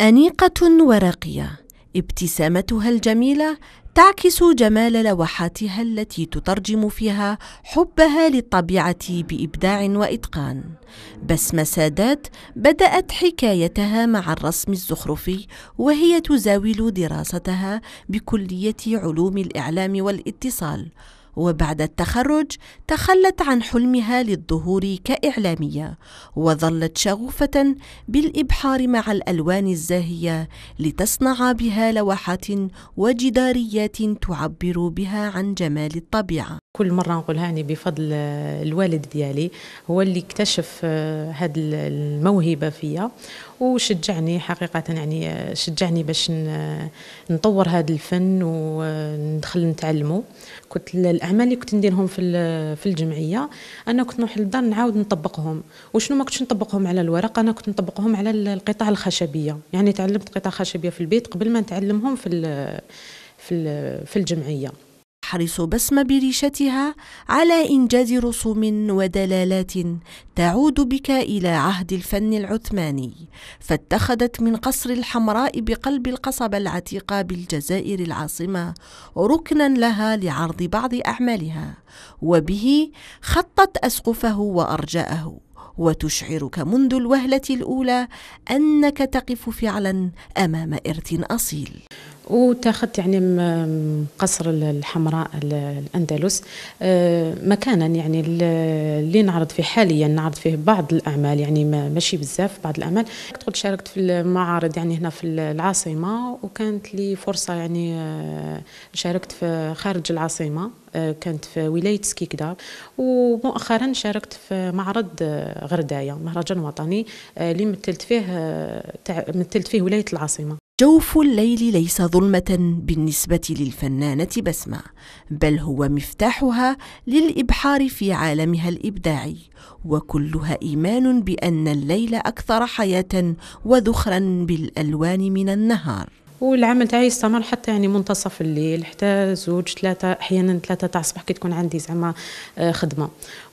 أنيقة ورقية ابتسامتها الجميلة تعكس جمال لوحاتها التي تترجم فيها حبها للطبيعة بإبداع وإتقان. بسمة سادات بدأت حكايتها مع الرسم الزخرفي وهي تزاول دراستها بكلية علوم الإعلام والاتصال، وبعد التخرج تخلت عن حلمها للظهور كإعلامية وظلت شغوفة بالإبحار مع الألوان الزاهية لتصنع بها لوحات وجداريات تعبر بها عن جمال الطبيعة كل مرة نقولها يعني بفضل الوالد ديالي هو اللي اكتشف هذه آه، الموهبة فيا وشجعني حقيقة يعني آه، شجعني باش آه، نطور هذا الفن وندخل نتعلمه كنت الآن الاعمال اللي كنت نديرهم في في الجمعيه انا كنت نروح للدار نعاود نطبقهم وشنو ما كنتش نطبقهم على الورق انا كنت نطبقهم على القطع الخشبيه يعني تعلمت قطع خشبيه في البيت قبل ما نتعلمهم في في في الجمعيه تحرس بسمة بريشتها على إنجاز رسوم ودلالات تعود بك إلى عهد الفن العثماني فاتخذت من قصر الحمراء بقلب القصبة العتيقة بالجزائر العاصمة ركنا لها لعرض بعض أعمالها وبه خطت أسقفه وأرجاءه وتشعرك منذ الوهلة الأولى أنك تقف فعلا أمام إرث أصيل وتاخذ يعني قصر الحمراء الاندلس آه، مكانا يعني اللي نعرض فيه حاليا نعرض فيه بعض الاعمال يعني ماشي بزاف بعض الاعمال قلت شاركت في المعارض يعني هنا في العاصمه وكانت لي فرصه يعني آه، شاركت في خارج العاصمه آه، كانت في ولاية سكيكدا ومؤخرا شاركت في معرض غرداية مهرجان وطني اللي مثلت فيه مثلت فيه ولاية العاصمة جوف الليل ليس ظلمة بالنسبة للفنانة بسمة، بل هو مفتاحها للإبحار في عالمها الإبداعي، وكلها إيمان بأن الليل أكثر حياة وذخرا بالألوان من النهار. والعمل تاعي يستمر حتى يعني منتصف الليل حتى زوج ثلاثة أحيانا ثلاثة تاع الصباح كي تكون عندي زعما آه، خدمة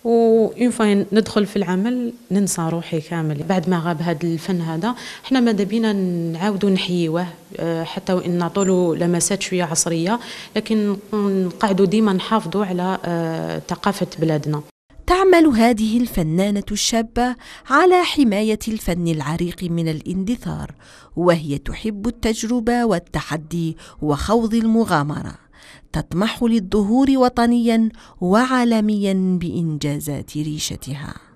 اون فوا ندخل في العمل ننسى روحي كامل بعد ما غاب هذا الفن هذا حنا ماذا بينا نعاودو نحيوه آه، حتى وإن طولو لمسات شوية عصرية لكن نقعدو ديما نحافظو على آه، ثقافة بلادنا تعمل هذه الفنانة الشابة على حماية الفن العريق من الاندثار، وهي تحب التجربة والتحدي وخوض المغامرة. تطمح للظهور وطنيا وعالميا بإنجازات ريشتها.